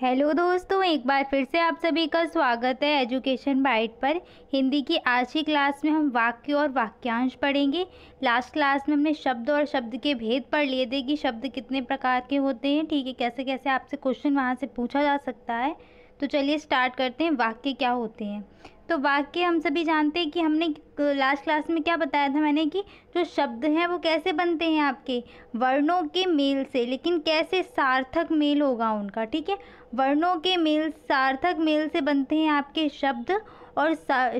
hello दोस्तों एक बार फिर से आप सभी का स्वागत है एजुकेशन बाइट पर हिंदी की आज की क्लास में हम वाक्य और वाक्यांश पढ़ेंगे लास्ट क्लास में हमने शब्द और शब्द के भेद पढ़ लिए थे कि शब्द कितने प्रकार के होते हैं ठीक है कैसे कैसे आपसे क्वेश्चन वहाँ से पूछा जा सकता है तो चलिए स्टार्ट करते हैं वाक्य क्या होते हैं तो वाक्य हम सभी जानते हैं कि हमने लास्ट क्लास में क्या बताया था मैंने कि जो शब्द हैं वो कैसे बनते हैं आपके वर्णों के मेल से लेकिन कैसे सार्थक मेल होगा उनका ठीक है वर्णों के मेल सार्थक मेल से बनते हैं आपके शब्द और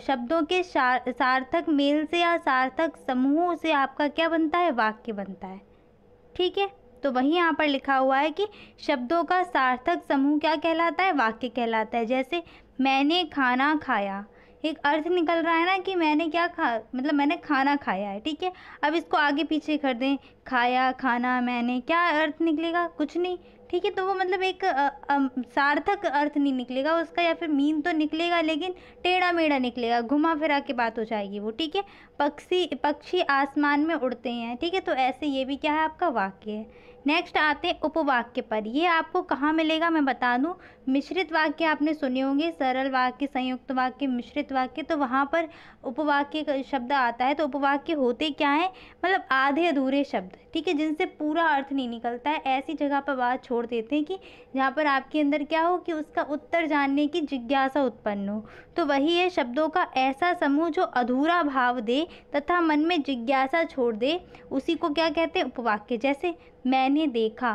शब्दों के सार्थक मेल से या सार्थक समूह से आपका क्या बनता है वाक्य बनता है ठीक है तो वहीं यहाँ पर लिखा हुआ है कि शब्दों का सार्थक समूह क्या कहलाता है वाक्य कहलाता है जैसे मैंने खाना खाया एक अर्थ निकल रहा है ना कि मैंने क्या खा मतलब मैंने खाना खाया है ठीक है अब इसको आगे पीछे कर दें खाया खाना मैंने क्या अर्थ निकलेगा कुछ नहीं ठीक है तो वो मतलब एक आ, आ, सार्थक अर्थ नहीं निकलेगा उसका या फिर मीन तो निकलेगा लेकिन टेढ़ा मेढ़ा निकलेगा घुमा फिरा के बात हो जाएगी वो ठीक है पक्षी पक्षी आसमान में उड़ते हैं ठीक है तो ऐसे ये भी क्या है आपका वाक्य है नेक्स्ट आते हैं उपवाक्य पर ये आपको कहाँ मिलेगा मैं बता दूँ मिश्रित वाक्य आपने सुने होंगे सरल वाक्य संयुक्त वाक्य मिश्रित वाक्य तो वहाँ पर उपवाक्य का शब्द आता है तो उपवाक्य होते क्या हैं मतलब आधे अधूरे शब्द ठीक है जिनसे पूरा अर्थ नहीं निकलता है ऐसी जगह पर बात छोड़ देते हैं कि जहाँ पर आपके अंदर क्या हो कि उसका उत्तर जानने की जिज्ञासा उत्पन्न हो तो वही है शब्दों का ऐसा समूह जो अधूरा भाव दे तथा मन में जिज्ञासा छोड़ दे उसी को क्या कहते हैं उपवाक्य जैसे मैंने देखा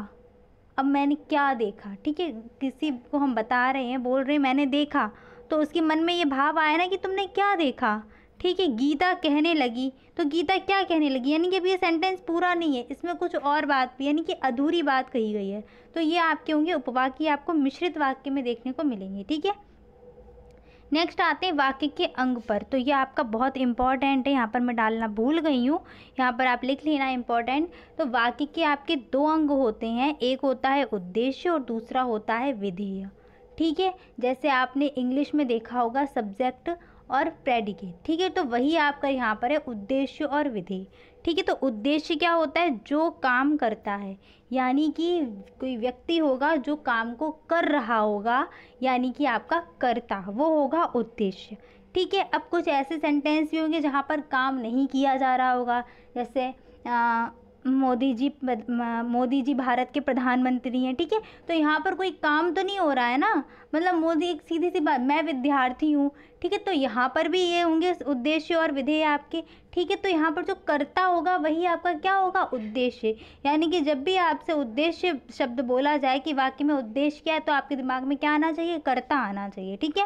अब मैंने क्या देखा ठीक है किसी को हम बता रहे हैं बोल रहे हैं मैंने देखा तो उसके मन में ये भाव आया ना कि तुमने क्या देखा ठीक है गीता कहने लगी तो गीता क्या कहने लगी यानी कि अब ये सेंटेंस पूरा नहीं है इसमें कुछ और बात भी यानी कि अधूरी बात कही गई है तो ये आपके होंगे उपवाक्य आपको मिश्रित वाक्य में देखने को मिलेंगे ठीक है नेक्स्ट आते हैं वाक्य के अंग पर तो ये आपका बहुत इंपॉर्टेंट है यहाँ पर मैं डालना भूल गई हूँ यहाँ पर आप लिख लेना इम्पॉर्टेंट तो वाक्य के आपके दो अंग होते हैं एक होता है उद्देश्य और दूसरा होता है विधेय ठीक है जैसे आपने इंग्लिश में देखा होगा सब्जेक्ट और प्रेडिकेट ठीक है तो वही आपका यहाँ पर है उद्देश्य और विधि ठीक है तो उद्देश्य क्या होता है जो काम करता है यानी कि कोई व्यक्ति होगा जो काम को कर रहा होगा यानी कि आपका करता वो होगा उद्देश्य ठीक है अब कुछ ऐसे सेंटेंस भी होंगे जहाँ पर काम नहीं किया जा रहा होगा जैसे मोदी जी मोदी जी भारत के प्रधानमंत्री हैं ठीक है तो यहाँ पर कोई काम तो नहीं हो रहा है ना मतलब मोदी एक सीधी सी बात मैं विद्यार्थी हूँ ठीक है तो यहाँ पर भी ये होंगे उद्देश्य और विधेय आपके ठीक है तो यहाँ पर जो करता होगा वही आपका क्या होगा उद्देश्य यानी कि जब भी आपसे उद्देश्य शब्द बोला जाए कि वाक्य में उद्देश्य क्या है तो आपके दिमाग में क्या आना चाहिए करता आना चाहिए ठीक है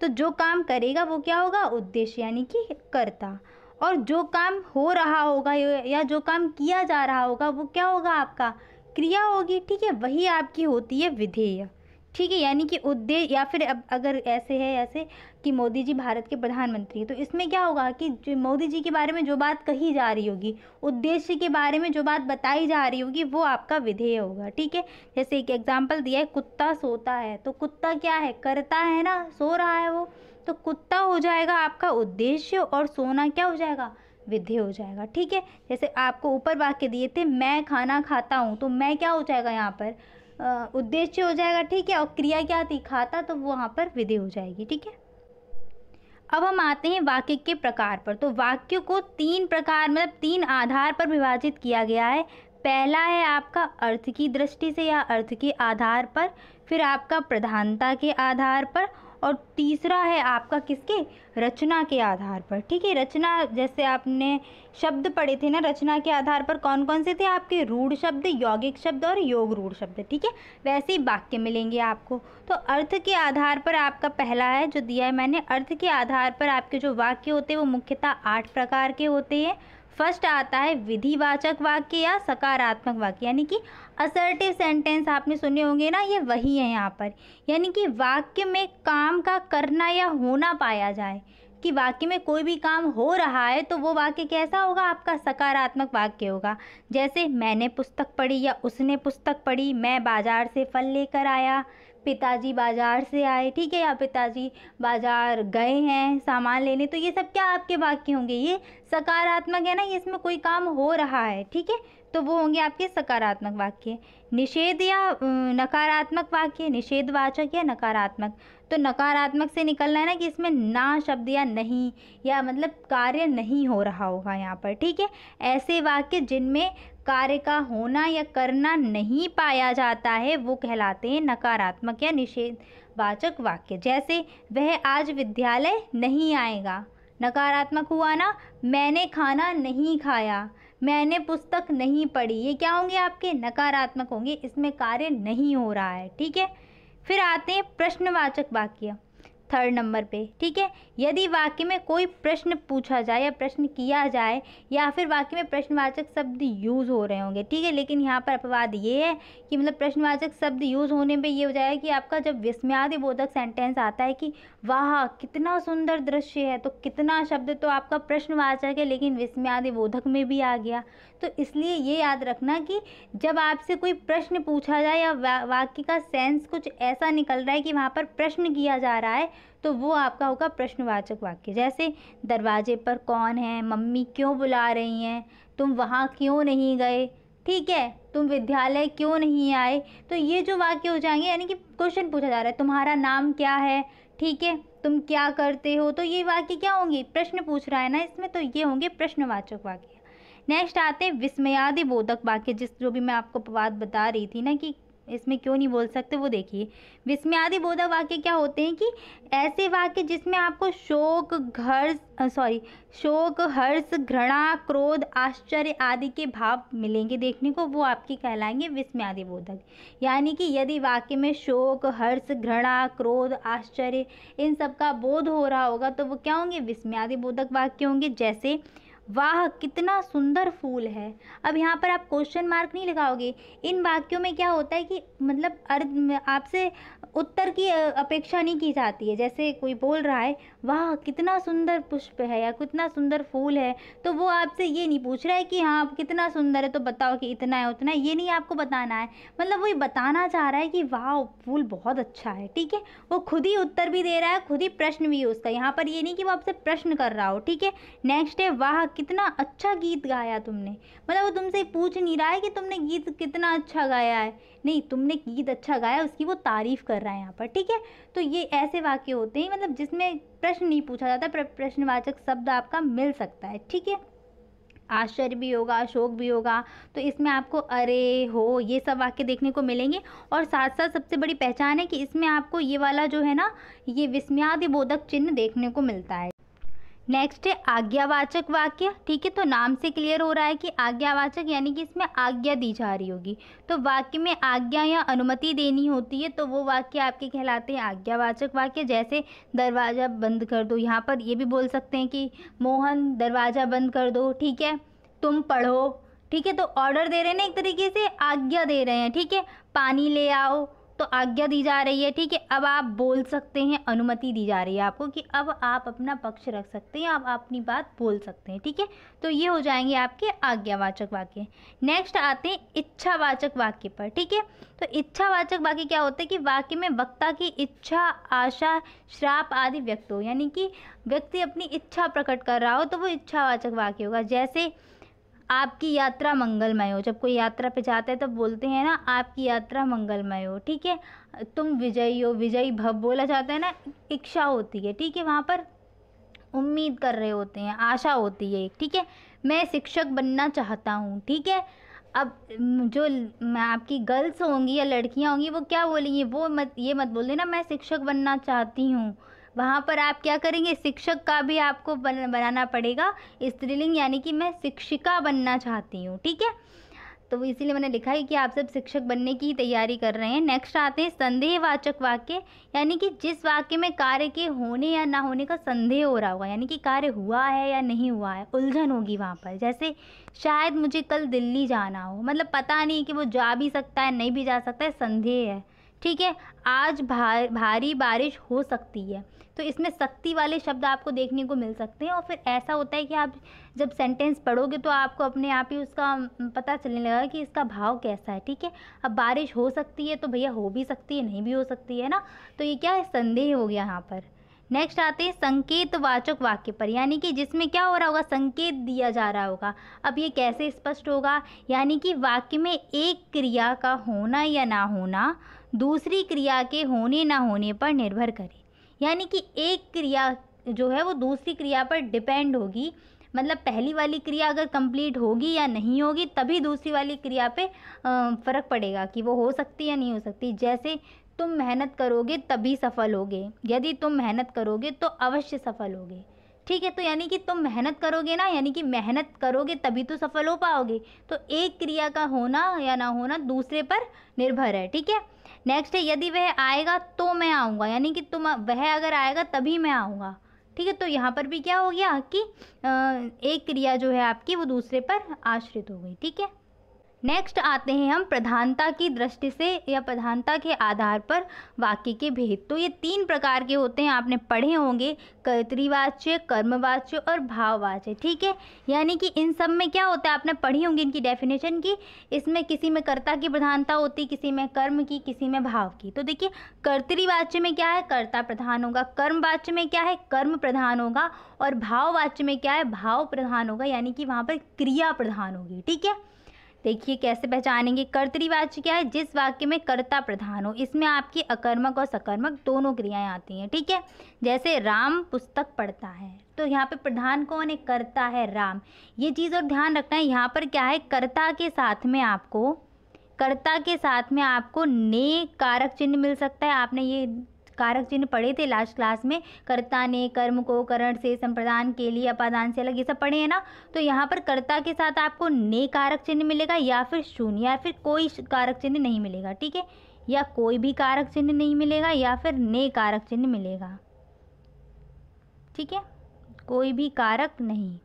तो जो काम करेगा वो क्या होगा उद्देश्य यानी कि करता और जो काम हो रहा होगा या जो काम किया जा रहा होगा वो क्या होगा आपका क्रिया होगी ठीक है वही आपकी होती है विधेय ठीक है यानी कि उद्देश्य या फिर अब अगर ऐसे है ऐसे कि मोदी जी भारत के प्रधानमंत्री हैं तो इसमें क्या होगा कि मोदी जी के बारे में जो बात कही जा रही होगी उद्देश्य के बारे में जो बात बताई जा रही होगी वो आपका विधेय होगा ठीक है जैसे एक एग्जाम्पल दिया है कुत्ता सोता है तो कुत्ता क्या है करता है ना सो रहा है वो तो कुत्ता हो जाएगा आपका उद्देश्य और सोना क्या हो जाएगा विधि हो जाएगा ठीक है जैसे आपको ऊपर वाक्य दिए थे मैं खाना खाता हूँ तो मैं क्या हो जाएगा यहाँ पर उद्देश्य हो जाएगा ठीक है और क्रिया क्या थी खाता तो वो वहाँ पर विधेय हो जाएगी ठीक है अब हम आते हैं वाक्य के प्रकार पर तो वाक्य को तीन प्रकार मतलब तीन आधार पर विभाजित किया गया है पहला है आपका अर्थ की दृष्टि से या अर्थ के आधार पर फिर आपका प्रधानता के आधार पर और तीसरा है आपका किसके रचना के आधार पर ठीक है रचना जैसे आपने शब्द पढ़े थे ना रचना के आधार पर कौन कौन से थे आपके रूढ़ शब्द यौगिक शब्द और योग रूढ़ शब्द ठीक है वैसे ही वाक्य मिलेंगे आपको तो अर्थ के आधार पर आपका पहला है जो दिया है मैंने अर्थ के आधार पर आपके जो वाक्य होते हैं वो मुख्यतः आठ प्रकार के होते हैं फर्स्ट आता है विधिवाचक वाक्य या सकारात्मक वाक्य यानी कि असर्टिव सेंटेंस आपने सुने होंगे ना ये वही है यहाँ पर यानी कि वाक्य में काम का करना या होना पाया जाए कि वाक्य में कोई भी काम हो रहा है तो वो वाक्य कैसा होगा आपका सकारात्मक वाक्य होगा जैसे मैंने पुस्तक पढ़ी या उसने पुस्तक पढ़ी मैं बाज़ार से फल लेकर आया पिताजी बाज़ार से आए ठीक है या पिताजी बाज़ार गए हैं सामान लेने तो ये सब क्या आपके वाक्य होंगे ये सकारात्मक है ना ये इसमें कोई काम हो रहा है ठीक है तो वो होंगे आपके सकारात्मक वाक्य निषेध या नकारात्मक वाक्य निषेधवाचक या नकारात्मक तो नकारात्मक से निकलना है ना कि इसमें ना शब्द या नहीं या मतलब कार्य नहीं हो रहा होगा यहाँ पर ठीक है ऐसे वाक्य जिनमें कार्य का होना या करना नहीं पाया जाता है वो कहलाते हैं नकारात्मक या निषेधवाचक वाक्य जैसे वह आज विद्यालय नहीं आएगा नकारात्मक हुआ ना मैंने खाना नहीं खाया मैंने पुस्तक नहीं पढ़ी ये क्या होंगे आपके नकारात्मक होंगे इसमें कार्य नहीं हो रहा है ठीक है फिर आते हैं प्रश्नवाचक वाक्य थर्ड नंबर पे ठीक है यदि वाक्य में कोई प्रश्न पूछा जाए या प्रश्न किया जाए या फिर वाक्य में प्रश्नवाचक शब्द यूज़ हो रहे होंगे ठीक है लेकिन यहाँ पर अपवाद ये है कि मतलब प्रश्नवाचक शब्द यूज़ होने पे ये हो जाएगा कि आपका जब विस्म्यादि बोधक सेंटेंस आता है कि वाह कितना सुंदर दृश्य है तो कितना शब्द तो आपका प्रश्नवाचक है लेकिन विस्म्यादि बोधक में भी आ गया तो इसलिए ये याद रखना कि जब आपसे कोई प्रश्न पूछा जाए या वा, वाक्य का सेंस कुछ ऐसा निकल रहा है कि वहाँ पर प्रश्न किया जा रहा है तो वो आपका होगा प्रश्नवाचक वाक्य जैसे दरवाजे पर कौन है मम्मी क्यों बुला रही हैं तुम वहाँ क्यों नहीं गए ठीक है तुम विद्यालय क्यों नहीं आए तो ये जो वाक्य हो जाएंगे यानी कि क्वेश्चन पूछा जा रहा है तुम्हारा नाम क्या है ठीक है तुम क्या करते हो तो ये वाक्य क्या होंगे प्रश्न पूछ रहा है ना इसमें तो ये होंगे प्रश्नवाचक वाक्य नेक्स्ट आते हैं विस्मयादि बोधक वाक्य जिस जो भी मैं आपको बात बता रही थी ना कि इसमें क्यों नहीं बोल सकते वो देखिए विस्मयादि बोधक वाक्य क्या होते हैं कि ऐसे वाक्य जिसमें आपको शोक घर्ष सॉरी शोक हर्ष घृणा क्रोध आश्चर्य आदि के भाव मिलेंगे देखने को वो आपके कहलाएंगे विस्मयादि बोधक यानी कि यदि वाक्य में शोक हर्ष घृणा क्रोध आश्चर्य इन सब का बोध हो रहा होगा तो वो क्या होंगे विस्मयादि बोधक वाक्य होंगे जैसे वाह कितना सुंदर फूल है अब यहाँ पर आप क्वेश्चन मार्क नहीं लगाओगे इन वाक्यों में क्या होता है कि मतलब अर्ध आपसे उत्तर की अपेक्षा नहीं की जाती है जैसे कोई बोल रहा है वाह कितना सुंदर पुष्प है या कितना सुंदर फूल है तो वो आपसे ये नहीं पूछ रहा है कि हाँ कितना सुंदर है तो बताओ कि इतना है उतना है ये नहीं आपको बताना है मतलब वो ये बताना चाह रहा है कि वाह फूल बहुत अच्छा है ठीक है वो खुद ही उत्तर भी दे रहा है खुद ही प्रश्न भी है उसका यहाँ पर ये नहीं कि वो आपसे प्रश्न कर रहा हो ठीक है नेक्स्ट है वाह कितना अच्छा गीत गाया तुमने मतलब वो तुमसे पूछ नहीं रहा है कि तुमने गीत कितना अच्छा गाया है नहीं तुमने गीत अच्छा गाया उसकी वो तारीफ़ कर रहा है यहाँ पर ठीक है तो ये ऐसे वाक्य होते हैं मतलब जिसमें प्रश्न नहीं पूछा जाता प्रश्नवाचक शब्द आपका मिल सकता है ठीक है आश्चर्य भी होगा शोक भी होगा तो इसमें आपको अरे हो ये सब वाक्य देखने को मिलेंगे और साथ साथ सबसे बड़ी पहचान है कि इसमें आपको ये वाला जो है ना ये विस्मयादि बोधक चिन्ह देखने को मिलता है नेक्स्ट है आज्ञावाचक वाक्य ठीक है तो नाम से क्लियर हो रहा है कि आज्ञावाचक यानी कि इसमें आज्ञा दी जा रही होगी तो वाक्य में आज्ञा या अनुमति देनी होती है तो वो वाक्य आपके कहलाते हैं आज्ञावाचक वाक्य जैसे दरवाज़ा बंद कर दो यहाँ पर ये भी बोल सकते हैं कि मोहन दरवाज़ा बंद कर दो ठीक है तुम पढ़ो ठीक है तो ऑर्डर दे रहे हैं ना एक तरीके से आज्ञा दे रहे हैं ठीक है पानी ले आओ तो आज्ञा दी जा रही है ठीक है अब आप बोल सकते हैं अनुमति दी जा रही है आपको कि अब आप अपना पक्ष रख सकते हैं आप अपनी बात बोल सकते हैं ठीक है तो ये हो जाएंगे आपके आज्ञावाचक वाक्य नेक्स्ट आते हैं इच्छावाचक वाक्य पर ठीक है तो इच्छावाचक वाक्य क्या होता है कि वाक्य में वक्ता की इच्छा आशा श्राप आदि व्यक्त हो यानी कि व्यक्ति अपनी इच्छा प्रकट कर रहा हो तो वो इच्छावाचक वाक्य होगा जैसे आपकी यात्रा मंगलमय हो जब कोई यात्रा पे जाता है तब बोलते हैं ना आपकी यात्रा मंगलमय हो ठीक है तुम विजयी हो विजयी भव बोला जाता है ना इच्छा होती है ठीक है वहाँ पर उम्मीद कर रहे होते हैं आशा होती है ठीक है मैं शिक्षक बनना चाहता हूँ ठीक है अब जो मैं आपकी गर्ल्स होंगी या लड़कियाँ होंगी वो क्या बोलेंगी वो मत ये मत बोल देना मैं शिक्षक बनना चाहती हूँ वहाँ पर आप क्या करेंगे शिक्षक का भी आपको बन, बनाना पड़ेगा स्त्रीलिंग यानी कि मैं शिक्षिका बनना चाहती हूँ ठीक है तो इसीलिए मैंने लिखा है कि आप सब शिक्षक बनने की तैयारी कर रहे हैं नेक्स्ट आते हैं संदेहवाचक वाक्य यानी कि जिस वाक्य में कार्य के होने या ना होने का संदेह हो रहा होगा यानी कि कार्य हुआ है या नहीं हुआ है उलझन होगी वहाँ पर जैसे शायद मुझे कल दिल्ली जाना हो मतलब पता नहीं कि वो जा भी सकता है नहीं भी जा सकता है संदेह है ठीक है आज भार, भारी बारिश हो सकती है तो इसमें शक्ति वाले शब्द आपको देखने को मिल सकते हैं और फिर ऐसा होता है कि आप जब सेंटेंस पढ़ोगे तो आपको अपने आप ही उसका पता चलने लगा कि इसका भाव कैसा है ठीक है अब बारिश हो सकती है तो भैया हो भी सकती है नहीं भी हो सकती है ना तो ये क्या है संदेह हो गया यहाँ पर नेक्स्ट आते हैं संकेतवाचक वाक्य पर यानी कि जिसमें क्या हो रहा होगा संकेत दिया जा रहा होगा अब ये कैसे स्पष्ट होगा यानी कि वाक्य में एक क्रिया का होना या ना होना दूसरी क्रिया के होने ना होने पर निर्भर करे यानी कि एक क्रिया जो है वो दूसरी क्रिया पर डिपेंड होगी मतलब पहली वाली क्रिया अगर कंप्लीट होगी या नहीं होगी तभी दूसरी वाली क्रिया पे फ़र्क पड़ेगा कि वो हो सकती या नहीं हो सकती जैसे तुम मेहनत करोगे तभी सफल होगे यदि तुम मेहनत करोगे तो अवश्य सफल होगे ठीक है तो यानी कि तुम मेहनत करोगे ना यानी कि मेहनत करोगे तभी तो सफल हो पाओगे तो एक क्रिया का होना या ना होना दूसरे पर निर्भर है ठीक है नेक्स्ट है यदि वह आएगा तो मैं आऊँगा यानी कि तुम वह अगर आएगा तभी मैं आऊँगा ठीक है तो यहाँ पर भी क्या हो गया कि एक क्रिया जो है आपकी वो दूसरे पर आश्रित हो गई ठीक है नेक्स्ट आते हैं हम प्रधानता की दृष्टि से या प्रधानता के आधार पर वाक्य के भेद तो ये तीन प्रकार के होते हैं आपने पढ़े होंगे कर्तवाच्य कर्मवाच्य और भाववाच्य ठीक है यानी कि इन सब में क्या होता है आपने पढ़ी होंगी इनकी डेफिनेशन की इसमें किसी में कर्ता की प्रधानता होती किसी में कर्म की किसी में भाव की तो देखिए कर्तवाच्य में क्या है कर्ता प्रधान होगा कर्मवाच्य में क्या है कर्म प्रधान होगा और भाववाच्य में क्या है भाव प्रधान होगा यानी कि वहाँ पर क्रिया प्रधान होगी ठीक है देखिए कैसे पहचानेंगे कर्तरीवाच्य क्या है जिस वाक्य में कर्ता प्रधान हो इसमें आपकी अकर्मक और सकर्मक दोनों क्रियाएं आती हैं ठीक है जैसे राम पुस्तक पढ़ता है तो यहाँ पे प्रधान कौन है कर्ता है राम ये चीज़ और ध्यान रखना है यहाँ पर क्या है कर्ता के साथ में आपको कर्ता के साथ में आपको ने कारक चिन्ह मिल सकता है आपने ये कारक चिन्ह पढ़े थे लास्ट क्लास में कर्ता ने कर्म को करण से संप्रदान के लिए अपादान से अलग ये सब पढ़े हैं ना तो यहाँ पर कर्ता के साथ आपको ने कारक चिन्ह मिलेगा या फिर शून्य या फिर कोई कारक चिन्ह नहीं मिलेगा ठीक है या कोई भी कारक चिन्ह नहीं मिलेगा या फिर ने कारक चिन्ह मिलेगा ठीक है कोई भी कारक नहीं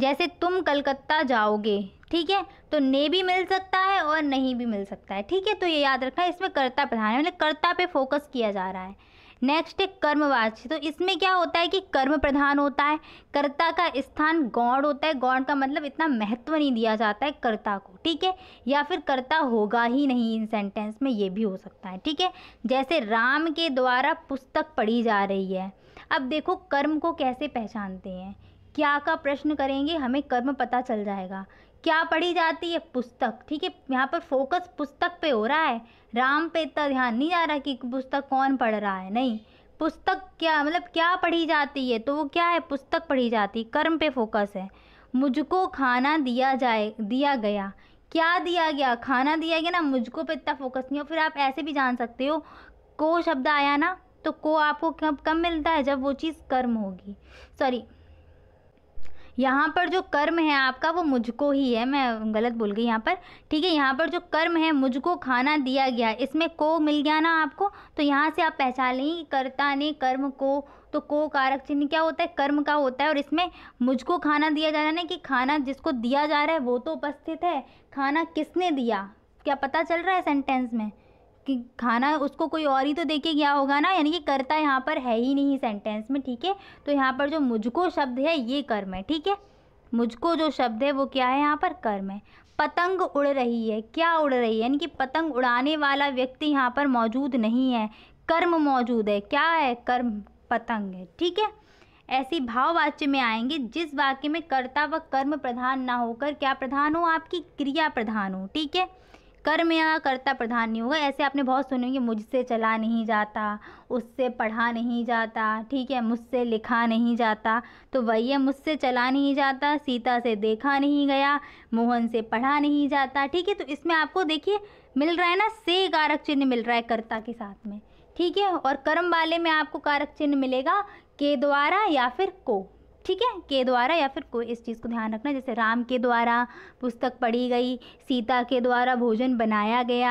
जैसे तुम कलकत्ता जाओगे ठीक है तो ने भी मिल सकता है और नहीं भी मिल सकता है ठीक है तो ये याद रखना इसमें कर्ता प्रधान है मतलब कर्ता पे फोकस किया जा रहा है नेक्स्ट है कर्मवाच्य तो इसमें क्या होता है कि कर्म प्रधान होता है कर्ता का स्थान गौण होता है गौण का मतलब इतना महत्व नहीं दिया जाता है कर्ता को ठीक है या फिर कर्ता होगा ही नहीं इन सेंटेंस में ये भी हो सकता है ठीक है जैसे राम के द्वारा पुस्तक पढ़ी जा रही है अब देखो कर्म को कैसे पहचानते हैं क्या का प्रश्न करेंगे हमें कर्म पता चल जाएगा क्या पढ़ी जाती है पुस्तक ठीक है यहाँ पर फोकस पुस्तक पे हो रहा है राम पे इतना ध्यान नहीं जा रहा कि पुस्तक कौन पढ़ रहा है नहीं पुस्तक क्या मतलब क्या पढ़ी जाती है तो वो क्या है पुस्तक पढ़ी जाती है कर्म पे फोकस है मुझको खाना दिया जाए दिया गया क्या दिया गया खाना दिया गया ना मुझको पे इतना फोकस नहीं हो फिर आप ऐसे भी जान सकते हो को शब्द आया ना तो को आपको कब कम मिलता है जब वो चीज़ कर्म होगी सॉरी यहाँ पर जो कर्म है आपका वो मुझको ही है मैं गलत बोल गई यहाँ पर ठीक है यहाँ पर जो कर्म है मुझको खाना दिया गया इसमें को मिल गया ना आपको तो यहाँ से आप पहचान लेंगे कर्ता ने कर्म को तो को कारक चिन्ह क्या होता है कर्म का होता है और इसमें मुझको खाना दिया जा रहा है ना कि खाना जिसको दिया जा रहा है वो तो उपस्थित है खाना किसने दिया क्या पता चल रहा है सेंटेंस में कि खाना उसको कोई और ही तो देखे गया होगा ना यानी कि करता यहाँ पर है ही नहीं सेंटेंस में ठीक है तो यहाँ पर जो मुझको शब्द है ये कर्म है ठीक है मुझको जो शब्द है वो क्या है यहाँ पर कर्म है पतंग उड़ रही है क्या उड़ रही है यानी कि पतंग उड़ाने वाला व्यक्ति यहाँ पर मौजूद नहीं है कर्म मौजूद है क्या है कर्म पतंग है ठीक है ऐसी भाववाच्य में आएंगे जिस वाक्य में कर्ता व कर्म प्रधान ना होकर क्या प्रधान हो आपकी क्रिया प्रधान हो ठीक है कर्म या कर्ता प्रधान नहीं होगा ऐसे आपने बहुत सुने होंगे मुझसे चला नहीं जाता उससे पढ़ा नहीं जाता ठीक है मुझसे लिखा नहीं जाता तो वही है मुझसे चला नहीं जाता सीता से देखा नहीं गया मोहन से पढ़ा नहीं जाता ठीक है तो इसमें आपको देखिए मिल रहा है ना से कारक चिन्ह मिल रहा है कर्ता के साथ में ठीक है और कर्म वाले में आपको कारक चिन्ह मिलेगा के द्वारा या फिर को ठीक है के द्वारा या फिर कोई इस चीज़ को ध्यान रखना जैसे राम के द्वारा पुस्तक पढ़ी गई सीता के द्वारा भोजन बनाया गया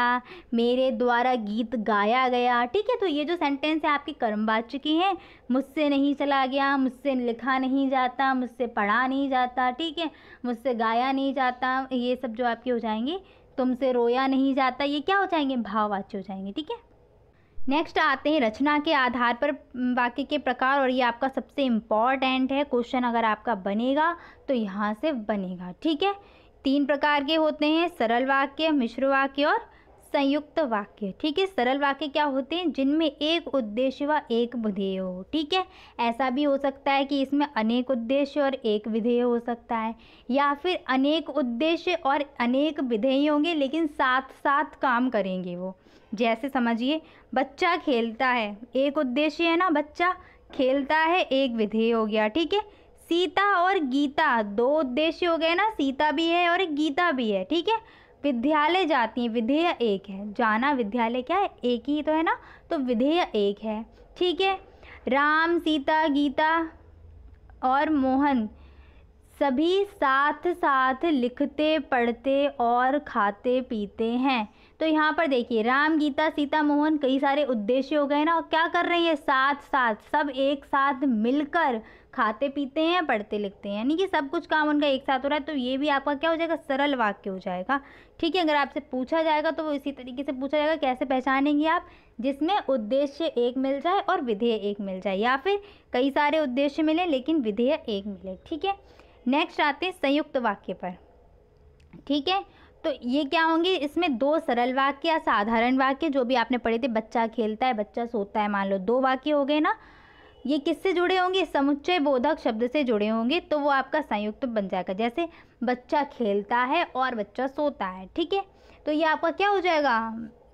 मेरे द्वारा गीत गाया गया ठीक है तो ये जो सेंटेंस है आपके चुकी हैं मुझसे नहीं चला गया मुझसे लिखा नहीं जाता मुझसे पढ़ा नहीं जाता ठीक है मुझसे गाया नहीं जाता ये सब जो आपके हो जाएंगे तुमसे रोया नहीं जाता ये क्या हो जाएंगे भाववाच्य हो जाएंगे ठीक है नेक्स्ट आते हैं रचना के आधार पर वाक्य के प्रकार और ये आपका सबसे इम्पॉर्टेंट है क्वेश्चन अगर आपका बनेगा तो यहाँ से बनेगा ठीक है तीन प्रकार के होते हैं सरल वाक्य मिश्र वाक्य और संयुक्त वाक्य ठीक है सरल वाक्य क्या होते हैं जिनमें एक उद्देश्य व एक विधेय हो ठीक है ऐसा भी हो सकता है कि इसमें अनेक उद्देश्य और एक विधेय हो सकता है या फिर अनेक उद्देश्य और अनेक विधेय होंगे लेकिन साथ साथ काम करेंगे वो जैसे समझिए बच्चा खेलता है एक उद्देश्य है ना बच्चा खेलता है एक विधेय हो गया ठीक है सीता और गीता दो उद्देश्य हो गए ना सीता भी है और गीता भी है ठीक है विद्यालय जाती है विधेय एक है जाना विद्यालय क्या है एक ही तो है ना तो विधेय एक है ठीक है राम सीता गीता और मोहन सभी साथ साथ लिखते पढ़ते और खाते पीते हैं तो यहाँ पर देखिए राम गीता सीता मोहन कई सारे उद्देश्य हो गए ना और क्या कर रहे हैं साथ साथ सब एक साथ मिलकर खाते पीते हैं पढ़ते लिखते हैं यानी कि सब कुछ काम उनका एक साथ हो रहा है तो ये भी आपका क्या हो जाएगा सरल वाक्य हो जाएगा ठीक है अगर आपसे पूछा जाएगा तो वो इसी तरीके से पूछा जाएगा कैसे पहचानेंगे आप जिसमें उद्देश्य एक मिल जाए और विधेय एक मिल जाए या फिर कई सारे उद्देश्य मिले लेकिन विधेय एक मिले ठीक है नेक्स्ट आते हैं संयुक्त वाक्य पर ठीक है तो ये क्या होंगे इसमें दो सरल वाक्य या साधारण वाक्य जो भी आपने पढ़े थे बच्चा खेलता है बच्चा सोता है मान लो दो वाक्य हो गए ना ये किससे जुड़े होंगे समुच्चय बोधक शब्द से जुड़े होंगे तो वो आपका संयुक्त तो बन जाएगा जैसे बच्चा खेलता है और बच्चा सोता है ठीक है तो ये आपका क्या हो जाएगा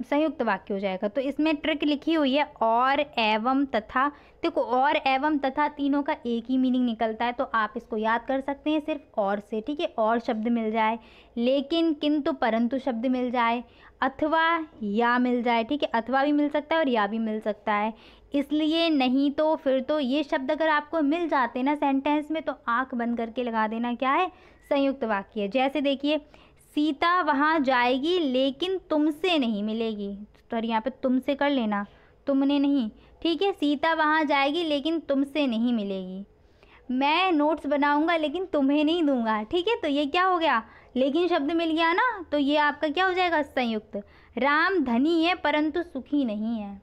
संयुक्त वाक्य हो जाएगा तो इसमें ट्रिक लिखी हुई है और एवं तथा देखो और एवं तथा तीनों का एक ही मीनिंग निकलता है तो आप इसको याद कर सकते हैं सिर्फ और से ठीक है और शब्द मिल जाए लेकिन किंतु परंतु शब्द मिल जाए अथवा या मिल जाए ठीक है अथवा भी मिल सकता है और या भी मिल सकता है इसलिए नहीं तो फिर तो ये शब्द अगर आपको मिल जाते ना सेंटेंस में तो आँख बंद करके लगा देना क्या है संयुक्त वाक्य है जैसे देखिए सीता वहाँ जाएगी लेकिन तुमसे नहीं मिलेगी तो यहाँ पे तुमसे कर लेना तुमने नहीं ठीक है सीता वहाँ जाएगी लेकिन तुमसे नहीं मिलेगी मैं नोट्स बनाऊंगा लेकिन तुम्हें नहीं दूंगा ठीक है तो ये क्या हो गया लेकिन शब्द मिल गया ना तो ये आपका क्या हो जाएगा संयुक्त राम धनी है परंतु सुखी नहीं है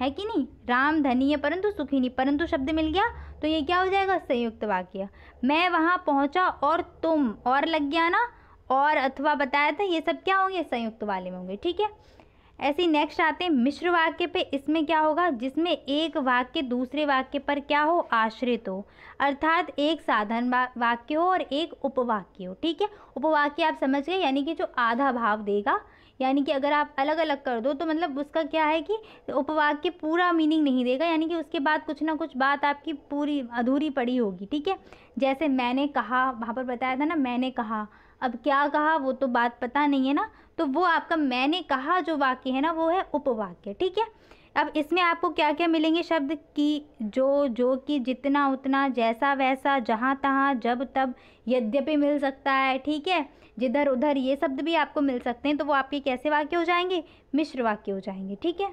है कि नहीं राम धनी है परंतु सुखी नहीं परंतु शब्द मिल गया तो ये क्या हो जाएगा संयुक्त वाक्य मैं वहाँ पहुँचा और तुम और लग गया ना और अथवा बताया था ये सब क्या होंगे संयुक्त वाले में होंगे ठीक है ऐसे ही नेक्स्ट आते हैं मिश्र वाक्य पे इसमें क्या होगा जिसमें एक वाक्य दूसरे वाक्य पर क्या हो आश्रित हो अर्थात एक साधन वाक्य हो और एक उपवाक्य हो ठीक है उपवाक्य आप समझ गए यानी कि जो आधा भाव देगा यानी कि अगर आप अलग अलग कर दो तो मतलब उसका क्या है कि उपवाक्य पूरा मीनिंग नहीं देगा यानी कि उसके बाद कुछ ना कुछ बात आपकी पूरी अधूरी पड़ी होगी ठीक है जैसे मैंने कहा वहाँ पर बताया था ना मैंने कहा अब क्या कहा वो तो बात पता नहीं है ना तो वो आपका मैंने कहा जो वाक्य है ना वो है उपवाक्य ठीक है अब इसमें आपको क्या क्या मिलेंगे शब्द की जो जो कि जितना उतना जैसा वैसा जहाँ तहाँ जब तब यद्यपि मिल सकता है ठीक है जिधर उधर ये शब्द भी आपको मिल सकते हैं तो वो आपके कैसे वाक्य हो जाएंगे मिश्र वाक्य हो जाएंगे ठीक है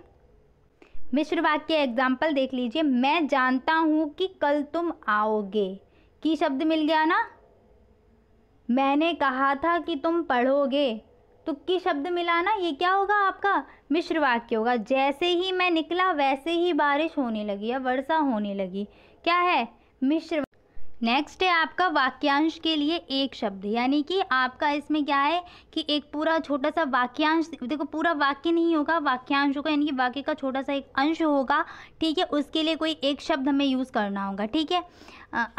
मिश्र वाक्य एग्जाम्पल देख लीजिए मैं जानता हूँ कि कल तुम आओगे की शब्द मिल गया ना मैंने कहा था कि तुम पढ़ोगे तुक्की तो शब्द मिलाना ये क्या होगा आपका मिश्र वाक्य होगा जैसे ही मैं निकला वैसे ही बारिश होने लगी या वर्षा होने लगी क्या है मिश्र नेक्स्ट है आपका वाक्यांश के लिए एक शब्द यानी कि आपका इसमें क्या है कि एक पूरा छोटा सा वाक्यांश देखो पूरा वाक्य नहीं होगा वाक्यांश होगा यानी कि वाक्य का छोटा सा एक अंश होगा ठीक है उसके लिए कोई एक शब्द हमें यूज़ करना होगा ठीक है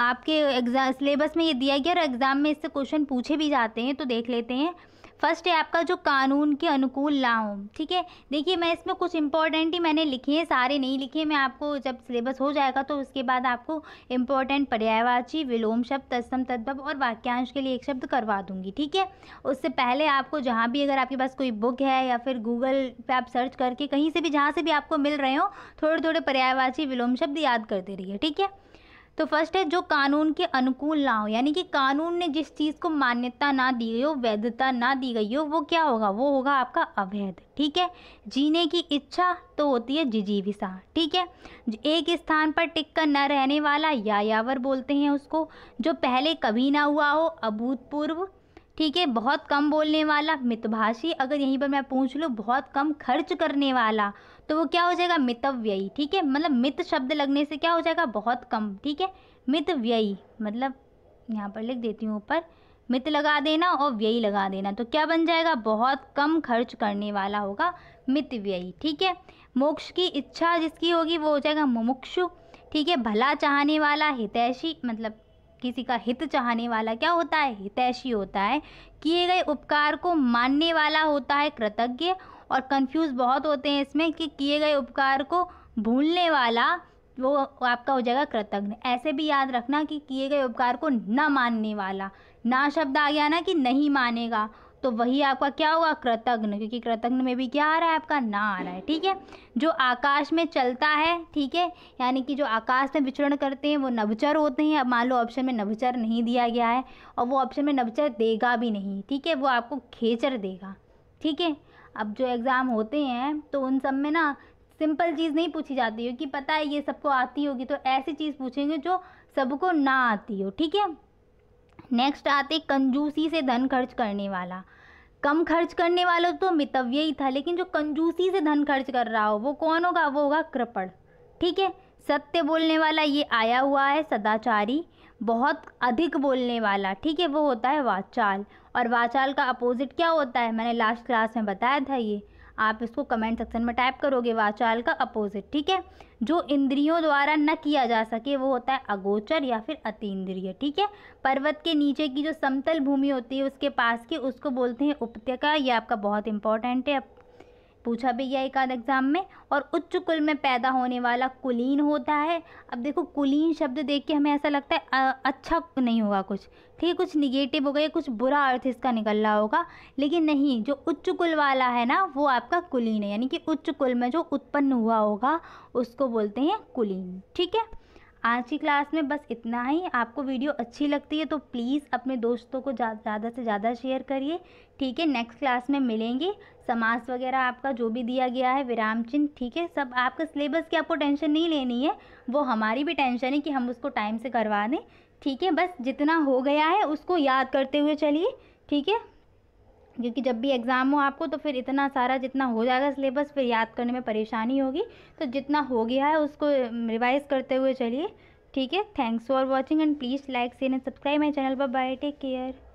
आपके एग्जाम सिलेबस में ये दिया गया और एग्ज़ाम में इससे क्वेश्चन पूछे भी जाते हैं तो देख लेते हैं फर्स्ट है आपका जो कानून के अनुकूल ला हो ठीक है देखिए मैं इसमें कुछ इंपॉर्टेंट ही मैंने लिखे हैं सारे नहीं लिखे मैं आपको जब सिलेबस हो जाएगा तो उसके बाद आपको इंपॉर्टेंट पर्यायवाची विलोम शब्द तस्म तद्भव और वाक्यांश के लिए एक शब्द करवा दूंगी ठीक है उससे पहले आपको जहाँ भी अगर आपके पास कोई बुक है या फिर गूगल पर आप सर्च करके कहीं से भी जहाँ से भी आपको मिल रहे हो थोड़े थोड़े पर्यायवाची विलोम शब्द याद करते रहिए ठीक है तो फर्स्ट है जो कानून के अनुकूल ना हो यानी कि कानून ने जिस चीज़ को मान्यता ना दी गई हो वैधता ना दी गई हो वो क्या होगा वो होगा आपका अवैध ठीक है जीने की इच्छा तो होती है जिजीविसा ठीक है एक स्थान पर टिक कर न रहने वाला यायावर बोलते हैं उसको जो पहले कभी ना हुआ हो अभूतपूर्व ठीक है बहुत कम बोलने वाला मितभाषी अगर यहीं पर मैं पूछ लूँ बहुत कम खर्च करने वाला तो वो क्या हो जाएगा मितव्ययी ठीक है मतलब मित शब्द लगने से क्या हो जाएगा बहुत कम ठीक है मितव्ययी मतलब यहाँ पर लिख देती हूँ ऊपर मित लगा देना और व्ययी लगा देना तो क्या बन जाएगा बहुत कम खर्च करने वाला होगा मित व्ययी ठीक है मोक्ष की इच्छा जिसकी होगी वो हो जाएगा मुमुक्षु ठीक है भला चाहने वाला हितैषी मतलब किसी का हित चाहने वाला क्या होता है हितैषी होता है किए गए उपकार को मानने वाला होता है कृतज्ञ और कंफ्यूज बहुत होते हैं इसमें कि किए गए उपकार को भूलने वाला वो आपका हो जाएगा कृतज्ञ ऐसे भी याद रखना कि किए गए उपकार को ना मानने वाला ना शब्द आ गया ना कि नहीं मानेगा तो वही आपका क्या होगा कृतघ्न क्योंकि कृतघ्न में भी क्या आ रहा है आपका ना आ रहा है ठीक है जो आकाश में चलता है ठीक है यानी कि जो आकाश में विचरण करते हैं वो नवचर होते हैं अब मान लो ऑप्शन में नवचर नहीं दिया गया है और वो ऑप्शन में नवचर देगा भी नहीं ठीक है वो आपको खेचर देगा ठीक है अब जो एग्ज़ाम होते हैं तो उन सब में ना सिंपल चीज़ नहीं पूछी जाती क्योंकि कि पता है ये सबको आती होगी तो ऐसी चीज़ पूछेंगे जो सबको ना आती हो ठीक है नेक्स्ट आते कंजूसी से धन खर्च करने वाला कम खर्च करने वाला तो मितव्य ही था लेकिन जो कंजूसी से धन खर्च कर रहा हो वो कौन होगा वो होगा कृपण ठीक है सत्य बोलने वाला ये आया हुआ है सदाचारी बहुत अधिक बोलने वाला ठीक है वो होता है वाचाल और वाचाल का अपोजिट क्या होता है मैंने लास्ट क्लास में बताया था ये आप इसको कमेंट सेक्शन में टाइप करोगे वाचाल का अपोजिट ठीक है जो इंद्रियों द्वारा न किया जा सके वो होता है अगोचर या फिर इंद्रिय ठीक है पर्वत के नीचे की जो समतल भूमि होती है उसके पास की उसको बोलते हैं उपत्यका ये आपका बहुत इंपॉर्टेंट है पूछा भी गया एक आध एग्ज़ाम में और उच्च कुल में पैदा होने वाला कुलीन होता है अब देखो कुलीन शब्द देख के हमें ऐसा लगता है अच्छा नहीं होगा कुछ ठीक है कुछ निगेटिव होगा या कुछ बुरा अर्थ इसका निकल रहा होगा लेकिन नहीं जो उच्च कुल वाला है ना वो आपका कुलीन है यानी कि उच्च कुल में जो उत्पन्न हुआ होगा उसको बोलते हैं कुलीन ठीक है आज की क्लास में बस इतना ही आपको वीडियो अच्छी लगती है तो प्लीज़ अपने दोस्तों को ज़्यादा से ज़्यादा शेयर करिए ठीक है नेक्स्ट क्लास में मिलेंगे समास वगैरह आपका जो भी दिया गया है विराम चिन्ह ठीक है सब आपका सिलेबस की आपको टेंशन नहीं लेनी है वो हमारी भी टेंशन है कि हम उसको टाइम से करवा दें ठीक है बस जितना हो गया है उसको याद करते हुए चलिए ठीक है क्योंकि जब भी एग्ज़ाम हो आपको तो फिर इतना सारा जितना हो जाएगा सिलेबस फिर याद करने में परेशानी होगी तो जितना हो गया है उसको रिवाइज़ करते हुए चलिए ठीक है thanks for watching and please like share and subscribe my channel पर बाय टेक केयर